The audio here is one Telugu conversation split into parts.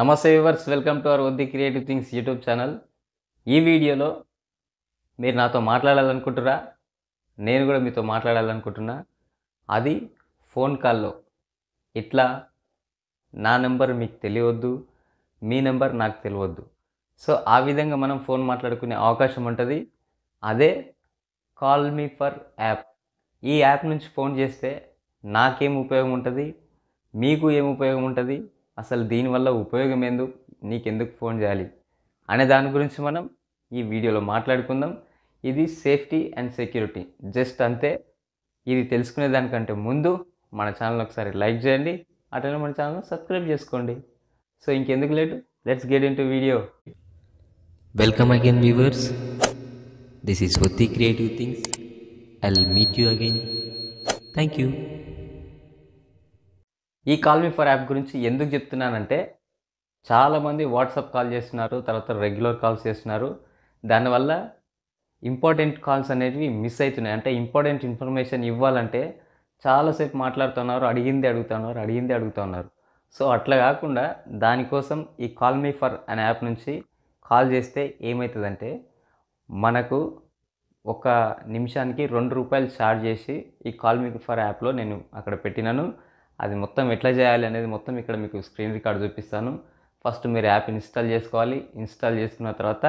నమస్తే వివర్స్ వెల్కమ్ టు అవర్ వద్ది క్రియేటివ్ థింగ్స్ యూట్యూబ్ ఛానల్ ఈ వీడియోలో మీరు నాతో మాట్లాడాలనుకుంటురా నేను కూడా మీతో మాట్లాడాలనుకుంటున్నా అది ఫోన్ కాల్లో ఇట్లా నా నెంబర్ మీకు తెలియవద్దు మీ నెంబర్ నాకు తెలియవద్దు సో ఆ విధంగా మనం ఫోన్ మాట్లాడుకునే అవకాశం ఉంటుంది అదే కాల్ మీ ఫర్ యాప్ ఈ యాప్ నుంచి ఫోన్ చేస్తే నాకేం ఉపయోగం ఉంటుంది మీకు ఏం ఉపయోగం ఉంటుంది అసలు దీనివల్ల ఉపయోగం ఏందో నీకెందుకు ఫోన్ చేయాలి అనే దాని గురించి మనం ఈ వీడియోలో మాట్లాడుకుందాం ఇది సేఫ్టీ అండ్ సెక్యూరిటీ జస్ట్ అంతే ఇది తెలుసుకునే దానికంటే ముందు మన ఛానల్ ఒకసారి లైక్ చేయండి అట్లనే మన ఛానల్ సబ్స్క్రైబ్ చేసుకోండి సో ఇంకెందుకు late let's get into video welcome again viewers this is వత్తి creative things I meet you again thank you ఈ కాల్ మీ ఫర్ యాప్ గురించి ఎందుకు చెప్తున్నానంటే చాలామంది వాట్సాప్ కాల్ చేస్తున్నారు తర్వాత రెగ్యులర్ కాల్స్ చేస్తున్నారు దానివల్ల ఇంపార్టెంట్ కాల్స్ అనేవి మిస్ అవుతున్నాయి అంటే ఇంపార్టెంట్ ఇన్ఫర్మేషన్ ఇవ్వాలంటే చాలాసేపు మాట్లాడుతున్నారు అడిగింది అడుగుతున్నారు అడిగింది అడుగుతున్నారు సో అట్లా కాకుండా దానికోసం ఈ కాల్ మీ ఫర్ అనే యాప్ నుంచి కాల్ చేస్తే ఏమవుతుందంటే మనకు ఒక నిమిషానికి రెండు రూపాయలు ఛార్జ్ చేసి ఈ కాల్ మీ ఫర్ యాప్లో నేను అక్కడ పెట్టినాను అది మొత్తం ఎట్లా చేయాలి అనేది మొత్తం ఇక్కడ మీకు స్క్రీన్ రికార్డ్ చూపిస్తాను ఫస్ట్ మీరు యాప్ ఇన్స్టాల్ చేసుకోవాలి ఇన్స్టాల్ చేసుకున్న తర్వాత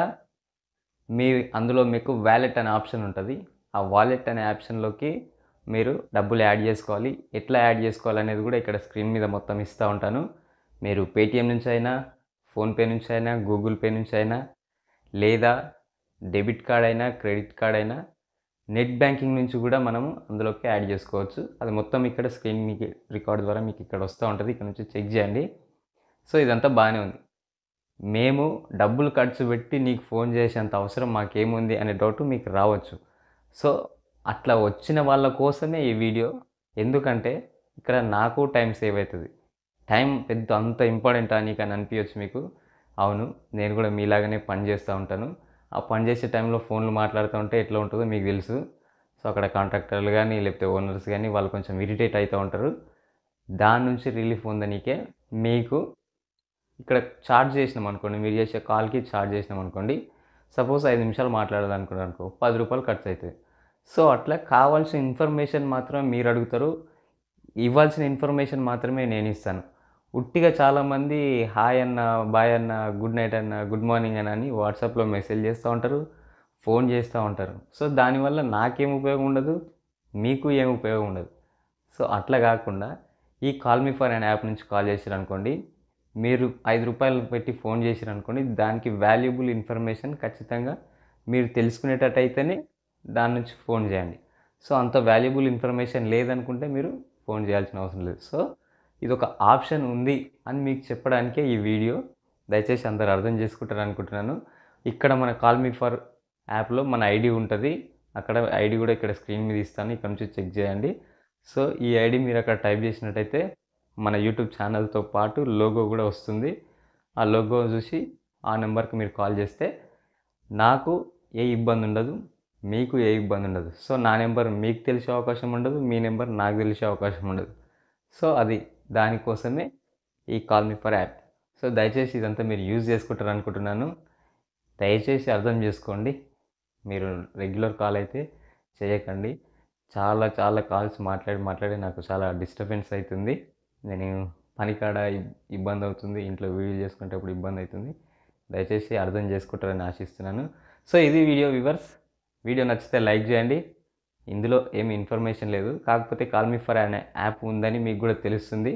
మీ అందులో మీకు వ్యాలెట్ అనే ఆప్షన్ ఉంటుంది ఆ వాలెట్ అనే ఆప్షన్లోకి మీరు డబ్బులు యాడ్ చేసుకోవాలి ఎట్లా యాడ్ చేసుకోవాలి అనేది కూడా ఇక్కడ స్క్రీన్ మీద మొత్తం ఇస్తూ ఉంటాను మీరు పేటిఎం నుంచి అయినా ఫోన్పే నుంచి అయినా గూగుల్ పే నుంచి అయినా లేదా డెబిట్ కార్డ్ అయినా క్రెడిట్ కార్డ్ అయినా నెట్ బ్యాంకింగ్ నుంచి కూడా మనము అందులోకి యాడ్ చేసుకోవచ్చు అది మొత్తం ఇక్కడ స్క్రీన్ మీకు రికార్డ్ ద్వారా మీకు ఇక్కడ వస్తూ ఉంటుంది ఇక్కడ నుంచి చెక్ చేయండి సో ఇదంతా బాగానే ఉంది మేము డబ్బులు ఖర్చు పెట్టి నీకు ఫోన్ చేసేంత అవసరం మాకేముంది అనే డౌట్ మీకు రావచ్చు సో అట్లా వచ్చిన వాళ్ళ కోసమే ఈ వీడియో ఎందుకంటే ఇక్కడ నాకు టైం సేవ్ అవుతుంది టైం పెద్ద అంత ఇంపార్టెంటా నీకు అని అనిపించచ్చు అనిపించవచ్చు మీకు అవును నేను కూడా మీలాగానే పని చేస్తూ ఉంటాను ఆ పని చేసే టైంలో ఫోన్లు మాట్లాడుతుంటే ఎట్లా ఉంటుందో మీకు తెలుసు సో అక్కడ కాంట్రాక్టర్లు కానీ లేకపోతే ఓనర్స్ కానీ వాళ్ళు కొంచెం ఇరిటేట్ అవుతూ ఉంటారు దాని నుంచి రిలీఫ్ ఉందనికే మీకు ఇక్కడ ఛార్జ్ చేసినాం అనుకోండి మీరు చేసే కాల్కి ఛార్జ్ చేసినాం అనుకోండి సపోజ్ ఐదు నిమిషాలు అనుకోండి అనుకో పది రూపాయలు ఖర్చు అవుతుంది సో అట్లా కావాల్సిన ఇన్ఫర్మేషన్ మాత్రమే మీరు అడుగుతారు ఇవ్వాల్సిన ఇన్ఫర్మేషన్ మాత్రమే నేను ఇస్తాను ఉట్టిగా చాలామంది హాయ్ అన్న బాయ్ అన్న గుడ్ నైట్ అన్న గుడ్ మార్నింగ్ అన్న అని వాట్సాప్లో మెసేజ్ చేస్తూ ఉంటారు ఫోన్ చేస్తూ ఉంటారు సో దానివల్ల నాకేం ఉపయోగం ఉండదు మీకు ఏం ఉపయోగం ఉండదు సో అట్లా కాకుండా ఈ కాల్ మీ ఫర్ అనే యాప్ నుంచి కాల్ చేసారు అనుకోండి మీరు ఐదు రూపాయలు పెట్టి ఫోన్ చేసారు అనుకోండి దానికి వాల్యుబుల్ ఇన్ఫర్మేషన్ ఖచ్చితంగా మీరు తెలుసుకునేటట్టయితేనే దాని నుంచి ఫోన్ చేయండి సో అంత వాల్యుబుల్ ఇన్ఫర్మేషన్ లేదనుకుంటే మీరు ఫోన్ చేయాల్సిన అవసరం లేదు సో ఇది ఒక ఆప్షన్ ఉంది అని మీకు చెప్పడానికే ఈ వీడియో దయచేసి అందరు అర్థం చేసుకుంటారు అనుకుంటున్నాను ఇక్కడ మన కాల్ మీ ఫర్ యాప్లో మన ఐడి ఉంటుంది అక్కడ ఐడి కూడా ఇక్కడ స్క్రీన్ మీద ఇస్తాను ఇక్కడ నుంచి చెక్ చేయండి సో ఈ ఐడి మీరు అక్కడ టైప్ చేసినట్టయితే మన యూట్యూబ్ ఛానల్తో పాటు లోగో కూడా వస్తుంది ఆ లోగో చూసి ఆ నెంబర్కి మీరు కాల్ చేస్తే నాకు ఏ ఇబ్బంది ఉండదు మీకు ఏ ఇబ్బంది ఉండదు సో నా నెంబర్ మీకు తెలిసే అవకాశం ఉండదు మీ నెంబర్ నాకు తెలిసే అవకాశం ఉండదు సో అది దానికోసమే ఈ call me for app so దయచేసి ఇదంతా మీరు యూజ్ చేసుకుంటారు అనుకుంటున్నాను దయచేసి అర్థం చేసుకోండి మీరు రెగ్యులర్ కాల్ అయితే చేయకండి చాలా చాలా కాల్స్ మాట్లాడి మాట్లాడి నాకు చాలా డిస్టర్బెన్స్ అవుతుంది నేను పనికాడ ఇబ్బంది అవుతుంది ఇంట్లో వీడియో చేసుకునేటప్పుడు ఇబ్బంది అవుతుంది దయచేసి అర్థం చేసుకుంటారని ఆశిస్తున్నాను సో ఇది వీడియో వివర్స్ వీడియో నచ్చితే లైక్ చేయండి ఇందులో ఏమి ఇన్ఫర్మేషన్ లేదు కాకపోతే కాల్మీ ఫర్ అనే యాప్ ఉందని మీకు కూడా తెలుస్తుంది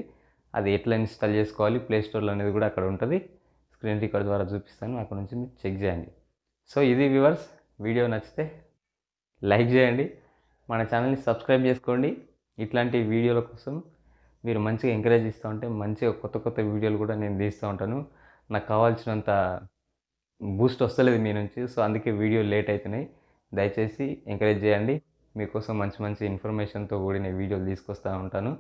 అది ఎట్లా ఇన్స్టాల్ చేసుకోవాలి ప్లే స్టోర్లో అనేది కూడా అక్కడ ఉంటుంది స్క్రీన్ రికార్డ్ ద్వారా చూపిస్తాను అక్కడ నుంచి మీరు చెక్ చేయండి సో ఇది వ్యూవర్స్ వీడియో నచ్చితే లైక్ చేయండి మన ఛానల్ని సబ్స్క్రైబ్ చేసుకోండి ఇట్లాంటి వీడియోల కోసం మీరు మంచిగా ఎంకరేజ్ ఇస్తూ ఉంటే మంచిగా కొత్త కొత్త వీడియోలు కూడా నేను తీస్తూ ఉంటాను నాకు కావాల్సినంత బూస్ట్ వస్తలేదు మీ నుంచి సో అందుకే వీడియో లేట్ అవుతున్నాయి దయచేసి ఎంకరేజ్ చేయండి మీకోసం మంచి మంచి ఇన్ఫర్మేషన్తో కూడిన వీడియోలు తీసుకొస్తూ ఉంటాను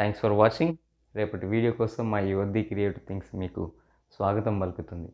థ్యాంక్స్ ఫర్ వాచింగ్ రేపటి వీడియో కోసం మా యువద్ది క్రియేటివ్ థింగ్స్ మీకు స్వాగతం పలుకుతుంది